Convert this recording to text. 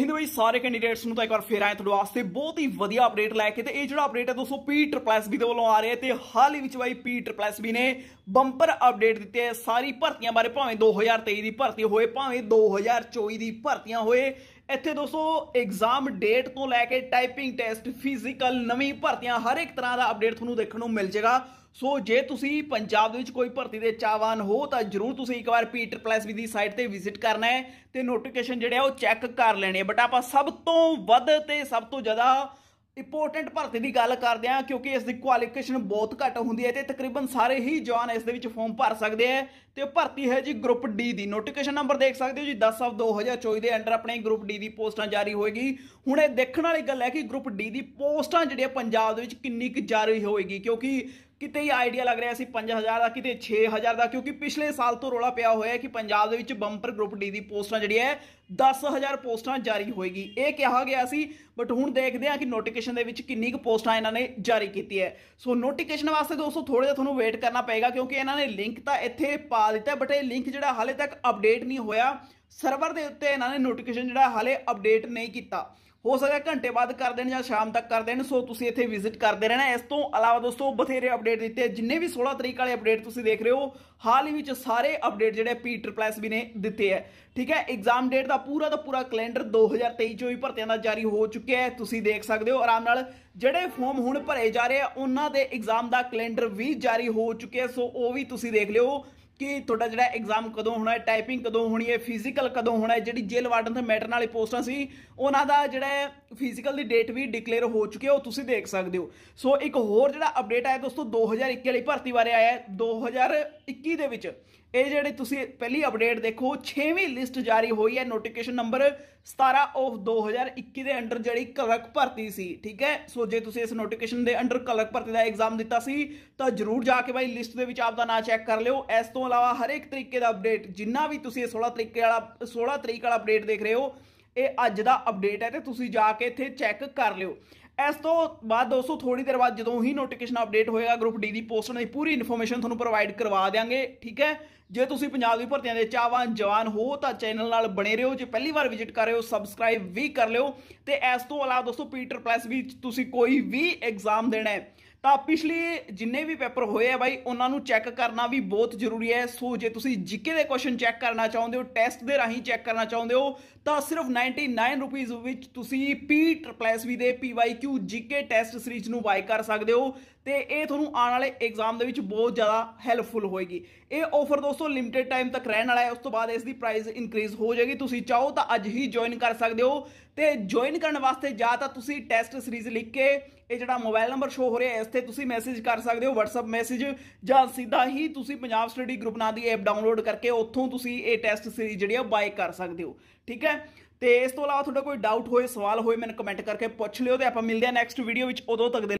ਹਿੰਦੂ ਬਈ ਸਾਰੇ ਕੈਂਡੀਡੇਟਸ ਨੂੰ ਤਾਂ ਇੱਕ ਵਾਰ ਫੇਰ ਆਏ ਤੁਹਾਡੇ ਵਾਸਤੇ ਬਹੁਤ ਹੀ ਵਧੀਆ ਅਪਡੇਟ ਲੈ ਕੇ ਤੇ ਇਹ ਜਿਹੜਾ ਅਪਡੇਟ ਹੈ ਦੋਸਤੋ ਪੀ ਟ੍ਰਿਪਲਸ ਬੀ ਦੇ ਵੱਲੋਂ ਆ ਰਿਹਾ ਤੇ ਹਾਲ ਹੀ ਵਿੱਚ ਬਾਈ ਪੀ ਟ੍ਰਿਪਲਸ ਬੀ ਨੇ ਬੰਪਰ ਅਪਡੇਟ ਦਿੱਤੇ ਹੈ ਸਾਰੀ ਭਰਤੀਆਂ ਬਾਰੇ ਭਾਵੇਂ 2023 ਦੀ ਭਰਤੀ ਹੋਏ ਭਾਵੇਂ 2024 ਦੀ ਭਰਤੀਆਂ ਹੋਏ ਇੱਥੇ ਦੋਸਤੋ ਐਗਜ਼ਾਮ ਡੇਟ ਤੋਂ ਲੈ ਕੇ ਟਾਈਪਿੰਗ ਟੈਸਟ ਫਿਜ਼ੀਕਲ ਨਵੀਂ ਭਰਤੀਆਂ ਹਰ ਇੱਕ ਤਰ੍ਹਾਂ ਦਾ ਅਪਡੇਟ ਤੁਹਾਨੂੰ ਦੇਖਣ ਨੂੰ ਮਿਲ ਜਾਏਗਾ ਸੋ ਜੇ ਤੁਸੀਂ ਪੰਜਾਬ ਦੇ ਵਿੱਚ ਕੋਈ ਭਰਤੀ ਦੇ ਚਾਹਵਾਨ ਹੋ ਤਾਂ ਜਰੂਰ ਤੁਸੀਂ ਇੱਕ ਵਾਰ ਪੀਟਰ ਪਲੱਸ ਵੀ ਦੀ ਸਾਈਟ ਤੇ ਵਿਜ਼ਿਟ ਕਰਨਾ ਹੈ ਤੇ ਨੋਟੀਫਿਕੇਸ਼ਨ ਜਿਹੜੇ ਆ ਉਹ ਚੈੱਕ ਕਰ ਲੈਣੇ ਬਟ ਆਪਾਂ ਸਭ ਤੋਂ ਵੱਧ ਤੇ ਸਭ ਤੋਂ ਜ਼ਿਆਦਾ ਇੰਪੋਰਟੈਂਟ ਭਰਤੀ ਦੀ ਗੱਲ ਕਰਦੇ ਆ ਕਿਉਂਕਿ ਇਸ ਦੀ ਕੁਆਲੀਫਿਕੇਸ਼ਨ ਬਹੁਤ ਘੱਟ ਹੁੰਦੀ ਹੈ ਤੇ ਤਕਰੀਬਨ ਸਾਰੇ ਹੀ ਜਵਾਨ ਇਸ ਦੇ ਵਿੱਚ ਫਾਰਮ ਭਰ ਸਕਦੇ ਆ ਤੇ ਭਰਤੀ ਹੈ ਜੀ ਗਰੁੱਪ ਡੀ ਦੀ ਨੋਟੀਫਿਕੇਸ਼ਨ ਨੰਬਰ ਦੇਖ ਸਕਦੇ ਹੋ ਜੀ 10 ਸਾਲ 2024 ਦੇ ਅੰਡਰ ਆਪਣੇ ਗਰੁੱਪ ਡੀ ਦੀ ਪੋਸਟਾਂ ਜਾਰੀ ਹੋਏਗੀ ਹੁਣ ਇਹ ਦੇਖਣ ਵਾਲੀ ਗੱਲ ਹੈ ਕਿ ਗਰੁੱਪ ਡੀ ਦੀ ਪੋਸਟਾਂ ਜਿਹੜੀਆਂ ਪੰਜਾਬ ਦੇ ਵਿੱਚ ਕਿੰਨੀ ਕੁ ਜਾਰੀ ਹੋਏਗੀ ਕਿਉਂਕਿ ਕਿਤੇ ਹੀ ਆਈਡੀਆ ਲੱਗ ਰਿਹਾ ਸੀ 5000 ਦਾ ਕਿਤੇ 6000 ਦਾ ਕਿਉਂਕਿ ਪਿਛਲੇ ਸਾਲ ਤੋਂ ਰੋਲਾ ਪਿਆ ਹੋਇਆ ਹੈ ਕਿ ਪੰਜਾਬ ਦੇ ਵਿੱਚ ਬੰਪਰ ਗਰੁੱਪ ਡੀ ਦੀ ਪੋਸਟਾਂ ਜਿਹੜੀ ਹੈ 10000 ਪੋਸਟਾਂ ਜਾਰੀ ਹੋਏਗੀ ਇਹ ਕਿਹਾ ਗਿਆ ਸੀ ਬਟ ਹੁਣ ਦੇਖਦੇ ਹਾਂ ਕਿ ਨੋਟੀਫਿਕੇਸ਼ਨ ਦੇ ਵਿੱਚ ਕਿੰਨੀ ਕੁ ਪੋਸਟਾਂ ਇਹਨਾਂ ਨੇ ਜਾਰੀ ਕੀਤੀ ਹੈ ਸੋ ਨੋਟੀਫਿਕੇਸ਼ਨ ਵਾਸਤੇ ਦੋਸਤੋ ਥੋੜੇ ਜਿਹਾ ਤੁਹਾਨੂੰ ਵੇਟ ਕਰਨਾ ਪਏਗਾ ਕਿਉਂਕਿ ਇਹਨਾਂ ਨੇ ਲਿੰਕ ਤਾਂ ਇੱਥੇ ਪਾ ਦਿੱਤਾ ਬਟ ਇਹ ਲਿੰਕ ਜਿਹੜਾ ਹਾਲੇ ਤੱਕ ਅਪਡੇਟ ਨਹੀਂ ਹੋਇਆ ਸਰਵਰ ਦੇ ਉੱਤੇ ਇਹਨਾਂ ਨੇ ਨੋਟੀਫਿਕੇਸ਼ਨ ਜਿਹੜਾ ਹਾਲੇ ਅਪਡੇਟ ਨਹੀਂ ਕੀਤਾ ਹੋ ਸਕਦਾ ਘੰਟੇ ਬਾਅਦ ਕਰ ਦੇਣ ਜਾਂ ਸ਼ਾਮ ਤੱਕ ਕਰ ਦੇਣ ਸੋ ਤੁਸੀਂ ਇੱਥੇ ਵਿਜ਼ਿਟ ਕਰਦੇ ਰਹਿਣਾ ਇਸ ਤੋਂ ਇਲਾਵਾ ਦੋਸਤੋ ਬਥੇਰੇ ਅਪਡੇਟ ਦਿੱਤੇ ਜਿੰਨੇ ਵੀ 16 ਤਰੀਕ ਵਾਲੇ ਅਪਡੇਟ ਤੁਸੀਂ ਦੇਖ ਰਹੇ ਹੋ ਹਾਲ ਹੀ ਵਿੱਚ ਸਾਰੇ ਅਪਡੇਟ ਜਿਹੜੇ ਪੀਟਰ ਪਲੈਸ ਵੀ ਨੇ ਦਿੱਤੇ ਹੈ ਠੀਕ ਹੈ ਐਗਜ਼ਾਮ ਡੇਟ ਦਾ ਪੂਰਾ ਦਾ ਪੂਰਾ ਕੈਲੰਡਰ 2023 ਚੋਂ ਹੀ ਭਰਤੀਆਂ ਦਾ ਜਾਰੀ ਹੋ ਚੁੱਕਿਆ ਹੈ ਤੁਸੀਂ ਦੇਖ ਸਕਦੇ ਹੋ ਆਰਾਮ ਨਾਲ ਜਿਹੜੇ ਫਾਰਮ ਹੁਣ ਭਰੇ ਜਾ ਰਹੇ ਆ ਉਹਨਾਂ ਦੇ ਐਗਜ਼ਾਮ ਦਾ ਕੈਲੰਡਰ ਵੀ ਜਾਰੀ ਹੋ ਚੁੱਕਿਆ ਸੋ ਉਹ ਵੀ ਤੁਸੀਂ ਦੇਖ ਲਿਓ ਕਿ ਤੁਹਾਡਾ ਜਿਹੜਾ ਐਗਜ਼ਾਮ ਕਦੋਂ ਹੋਣਾ ਹੈ ਟਾਈਪਿੰਗ ਕਦੋਂ ਹੋਣੀ ਹੈ ਫਿਜ਼ੀਕਲ ਕਦੋਂ ਹੋਣਾ ਹੈ ਜਿਹੜੀ ਜੇਲ੍ਹ ਵਾਰਡਨ ਤੇ ਮੈਟਰ ਨਾਲੇ ਪੋਸਟਾਂ ਸੀ ਉਹਨਾਂ ਦਾ ਜਿਹੜਾ ਫਿਜ਼ੀਕਲ ਦੀ ਡੇਟ ਵੀ ਡਿਕਲੇਅਰ ਹੋ ਚੁੱਕੀ ਹੈ ਉਹ ਤੁਸੀਂ ਦੇਖ ਸਕਦੇ ਹੋ ਸੋ ਇੱਕ ਹੋਰ ਜਿਹੜਾ ਅਪਡੇਟ ਆਇਆ ਦੋਸਤੋ 2021 ਵਾਲੀ ਭਰਤੀ ਬਾਰੇ ਆਇਆ 2021 ਦੇ ਵਿੱਚ ਇਹ ਜਿਹੜੇ ਤੁਸੀਂ ਪਹਿਲੀ ਅਪਡੇਟ ਦੇਖੋ 6ਵੀਂ ਲਿਸਟ ਜਾਰੀ ਹੋਈ ਹੈ ਨੋਟੀਫਿਕੇਸ਼ਨ ਨੰਬਰ 17 ਆਫ 2021 ਦੇ ਅੰਡਰ ਜਿਹੜੀ ਕਲਰਕ ਭਰਤੀ ਸੀ ਠੀਕ ਹੈ ਸੋ ਜੇ ਤੁਸੀਂ ਇਸ ਨੋਟੀਫਿਕੇਸ਼ਨ ਦੇ ਅੰਡਰ ਕਲਰਕ ਭਰਤੀ ਦਾ ਐਗਜ਼ਾਮ ਦਿੱਤਾ ਸੀ ਤਾਂ ਜਰੂਰ ਜਾ ਕੇ ਬਾਈ ਲਿਸਟ ਦੇ ਵਿੱਚ ਆਪਦਾ ਨਾਮ ਚੈੱਕ ਕਰ ਲਿਓ ਇਸ ਤੋਂ ਇਲਾਵਾ ਹਰ ਇੱਕ ਤਰੀਕੇ ਦਾ ਅਪਡੇਟ ਜਿੰਨਾ ਵੀ ਤੁਸੀਂ 16 ਤਰੀਕੇ ਵਾਲਾ 16 ਤਰੀਕ ਵਾਲਾ ਅਪਡੇਟ ਦੇਖ ਰਹੇ ਹੋ ਇਹ ਅੱਜ ਦਾ ਅਪਡੇਟ ਹੈ ਤੇ ਤੁਸੀਂ ਜਾ ਕੇ ਇੱਥੇ ਚੈੱਕ ਕਰ ਲਿਓ ਇਸ ਤੋਂ ਬਾਅਦ ਦੋਸਤੋ ਥੋੜੀ ਦੇਰ ਬਾਅਦ ਜਦੋਂ ਹੀ ਨੋਟੀਫਿਕੇਸ਼ਨ ਅਪਡੇਟ ਹੋਏਗਾ ਗਰੁੱਪ ਡੀ ਦੀ ਪੋਸਟ ਦੀ ਪੂਰੀ ਇਨਫੋਰਮੇਸ਼ਨ ਤੁਹਾਨੂੰ ਪ੍ਰੋਵਾਈਡ ਕਰਵਾ ਦੇਵਾਂਗੇ ਠੀਕ ਹੈ ਜੇ ਤੁਸੀਂ ਪੰਜਾਬ ਦੀ ਭਰਤੀਆਂ ਦੇ ਚਾਹਵਾਨ ਜਵਾਨ ਹੋ ਤਾਂ ਚੈਨਲ ਨਾਲ ਬਣੇ ਰਹੋ ਜੇ ਪਹਿਲੀ ਵਾਰ ਵਿਜ਼ਿਟ ਕਰ ਰਹੇ ਹੋ ਸਬਸਕ੍ਰਾਈਬ ਵੀ ਕਰ ਲਿਓ ਤੇ ਇਸ ਤੋਂ ਇਲਾਵਾ ਦੋਸਤੋ ਪੀਟਰ ਪਲੱਸ ਵੀ ਤੁਸੀਂ ਕੋਈ ਵੀ ਐਗਜ਼ਾਮ ਦੇਣਾ ਹੈ ਤਾਂ ਪਿਛਲੇ ਜਿੰਨੇ ਵੀ ਪੇਪਰ ਹੋਏ ਆ ਬਾਈ ਉਹਨਾਂ ਨੂੰ ਚੈੱਕ ਕਰਨਾ ਵੀ ਬਹੁਤ ਜ਼ਰੂਰੀ ਹੈ ਸੋ ਜੇ ਤੁਸੀਂ ਜੀਕੇ ਦੇ ਕੁਐਸਚਨ ਚੈੱਕ ਕਰਨਾ ਚਾਹੁੰਦੇ ਹੋ ਟੈਸਟ ਦੇ ਰਾਹੀਂ ਚੈੱਕ ਕਰਨਾ ਚਾਹੁੰਦੇ ਹੋ ਤਾਂ ਸਿਰਫ 99 ਰੁਪਏ ਵਿੱਚ ਤੁਸੀਂ ਟ੍ਰਿਪਲ ਐਸ ਵੀ ਦੇ ਵਾਈ MCQ ਜੀਕੇ ਟੈਸਟ ਸੀਰੀਜ਼ ਨੂੰ ਬਾਈ ਕਰ ਸਕਦੇ ਹੋ ਤੇ ਇਹ ਤੁਹਾਨੂੰ ਆਉਣ ਵਾਲੇ ਐਗਜ਼ਾਮ ਦੇ ਵਿੱਚ ਬਹੁਤ ਜ਼ਿਆਦਾ ਹੈਲਪਫੁਲ ਹੋਏਗੀ ਇਹ ਆਫਰ ਦੋਸਤੋ ਲਿਮਟਿਡ ਟਾਈਮ ਤੱਕ ਰਹਿਣ ਵਾਲਾ ਹੈ ਉਸ ਤੋਂ ਬਾਅਦ ਇਸ ਦੀ ਪ੍ਰਾਈਸ ਇਨਕਰੀਜ਼ ਹੋ ਜਾਏਗੀ ਤੁਸੀਂ ਚਾਹੋ ਤਾਂ ਅੱਜ ਹੀ ਜੁਆਇਨ ਕਰ ਸਕਦੇ ਹੋ ਤੇ ਜੁਆਇਨ ਕਰਨ ਵਾਸਤੇ ਜਾਂ ਤਾਂ ਤੁਸੀਂ ਟੈਸਟ ਸੀਰੀਜ਼ ਲਿਖ ਕੇ ਇਹ ਜਿਹੜਾ ਮੋਬਾਈਲ ਨੰਬਰ ਸ਼ੋ ਹੋ ਰਿਹਾ ਇਸ ਤੇ ਤੁਸੀਂ ਮੈਸੇਜ ਕਰ ਸਕਦੇ ਹੋ WhatsApp ਮੈਸੇਜ ਜਾਂ ਸਿੱਧਾ ਹੀ ਤੁਸੀਂ ਪੰਜਾਬ ਸਟੱਡੀ ਗਰੁੱਪ ਨਾਂ ਦੀ ਐਪ ਡਾਊਨਲੋਡ ਕਰਕੇ ਉੱਥੋਂ ਤੁਸੀਂ ਇਹ ਟੈਸਟ ਸੀਰੀਜ਼ ਜਿਹੜੀ ਆ ਬਾਏ ਕਰ ਸਕਦੇ ਹੋ ਠੀਕ ਹੈ ਤੇ ਇਸ ਤੋਂ ਇਲਾਵਾ ਤੁਹਾਡਾ ਕੋਈ ਡਾਊਟ ਹੋਏ ਸਵਾਲ ਹੋਏ ਮੈਨੂੰ ਕਮੈਂਟ ਕਰਕੇ ਪੁੱਛ ਲਿਓ ਤੇ ਆਪਾਂ ਮਿਲਦੇ ਆ ਨੈਕਸਟ ਵੀਡੀਓ ਵਿੱਚ ਉਦੋਂ ਤੱਕ ਦੇ